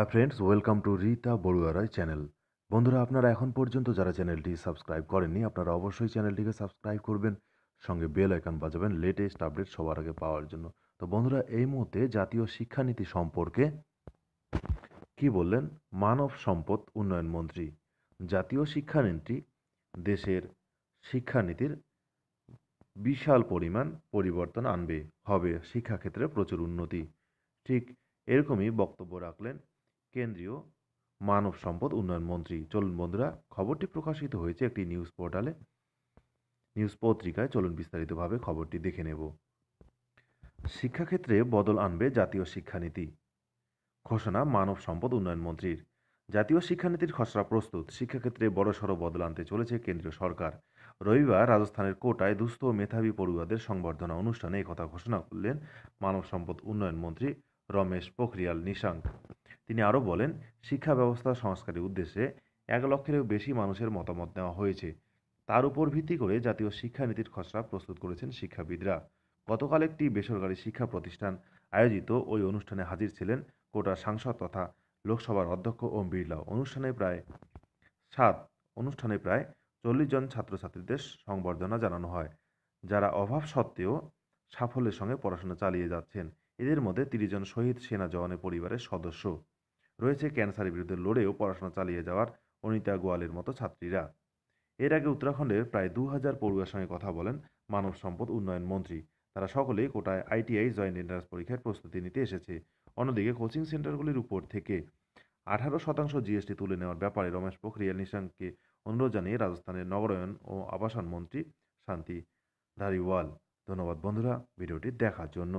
R friends welcome to Rita Barua Roy channel বন্ধুরা আপনারা এখন পর্যন্ত যারা চ্যানেলটি সাবস্ক্রাইব করেননি আপনারা অবশ্যই চ্যানেলটিকে সাবস্ক্রাইব করবেন সঙ্গে বেল আইকন বাজাবেন লেটেস্ট আপডেট সবার আগে পাওয়ার জন্য তো বন্ধুরা এই মুহূর্তে জাতীয় শিক্ষানীতি সম্পর্কে কি বললেন মানব সম্পদ উন্নয়ন মন্ত্রী জাতীয় শিক্ষানীতি দেশের শিক্ষানীতির বিশাল পরিমাণ পরিবর্তন আনবে হবে শিক্ষাক্ষেত্রে প্রচুর উন্নতি ঠিক এরকমই বক্তব্য রাখলেন কেন্দ্রীয় মানব সম্পদ উন্নয়ন মন্ত্রী চলুন বন্ধুরা খবরটি প্রকাশিত হয়েছে একটি নিউজ পোর্টালে নিউজ পত্রিকায় চলুন বিস্তারিতভাবে খবরটি দেখে নেব শিক্ষাক্ষেত্রে বদল আনবে জাতীয় শিক্ষানীতি ঘোষণা মানব সম্পদ উন্নয়ন মন্ত্রীর জাতীয় শিক্ষানীতির খসড়া প্রস্তুত শিক্ষাক্ষেত্রে বড়সড় বদল আনতে চলেছে কেন্দ্রীয় সরকার রবিবার রাজস্থানের কোটায় দুস্থ মেধাবী পড়ুয়াদের সংবর্ধনা অনুষ্ঠানে একথা ঘোষণা করলেন মানব সম্পদ উন্নয়ন মন্ত্রী রমেশ পোখরিয়াল নিশাঙ্ক তিনি আরও বলেন শিক্ষা ব্যবস্থা সংস্কারের উদ্দেশ্যে এক লক্ষেরও বেশি মানুষের মতামত নেওয়া হয়েছে তার উপর ভিত্তি করে জাতীয় শিক্ষানীতির খসড়া প্রস্তুত করেছেন শিক্ষাবিদরা গতকাল একটি বেসরকারি শিক্ষা প্রতিষ্ঠান আয়োজিত ওই অনুষ্ঠানে হাজির ছিলেন কোটার সাংসদ তথা লোকসভার অধ্যক্ষ ওম বিড়লা অনুষ্ঠানে প্রায় সাত অনুষ্ঠানে প্রায় চল্লিশ জন ছাত্রছাত্রীদের সংবর্ধনা জানানো হয় যারা অভাব সত্ত্বেও সাফল্যের সঙ্গে পড়াশোনা চালিয়ে যাচ্ছেন এদের মধ্যে তিরিশ জন শহীদ সেনা জওয়ানের পরিবারের সদস্য রয়েছে ক্যান্সারের বিরুদ্ধে লড়েও পড়াশোনা চালিয়ে যাওয়ার অনিতা গোয়ালের মতো ছাত্রীরা এর আগে উত্তরাখণ্ডের প্রায় দু হাজার পড়ুয়ার সঙ্গে কথা বলেন মানব সম্পদ উন্নয়ন মন্ত্রী তারা সকলেই কোটায় আইটিআই জয়েন্ট এন্ট্রান্স পরীক্ষার প্রস্তুতি নিতে এসেছে অন্যদিকে কোচিং সেন্টারগুলির উপর থেকে আঠারো শতাংশ জিএসটি তুলে নেওয়ার ব্যাপারে রমেশ পোখরিয়াল নিশাঙ্ককে অনুরোধ জানিয়ে রাজস্থানের নগরায়ন ও আবাসন মন্ত্রী শান্তি ধারিওয়াল ধন্যবাদ বন্ধুরা ভিডিওটি দেখার জন্য